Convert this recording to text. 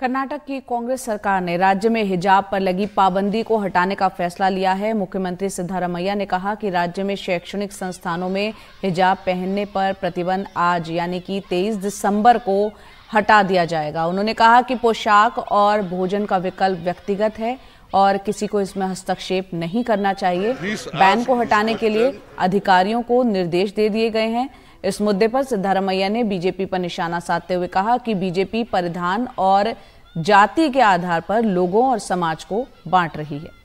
कर्नाटक की कांग्रेस सरकार ने राज्य में हिजाब पर लगी पाबंदी को हटाने का फैसला लिया है मुख्यमंत्री सिद्धारमैया ने कहा कि राज्य में शैक्षणिक संस्थानों में हिजाब पहनने पर प्रतिबंध आज यानी कि 23 दिसंबर को हटा दिया जाएगा उन्होंने कहा कि पोशाक और भोजन का विकल्प व्यक्तिगत है और किसी को इसमें हस्तक्षेप नहीं करना चाहिए बैन को हटाने के लिए अधिकारियों को निर्देश दे दिए गए हैं इस मुद्दे पर सिद्धारमैया ने बीजेपी पर निशाना साधते हुए कहा कि बीजेपी परिधान और जाति के आधार पर लोगों और समाज को बांट रही है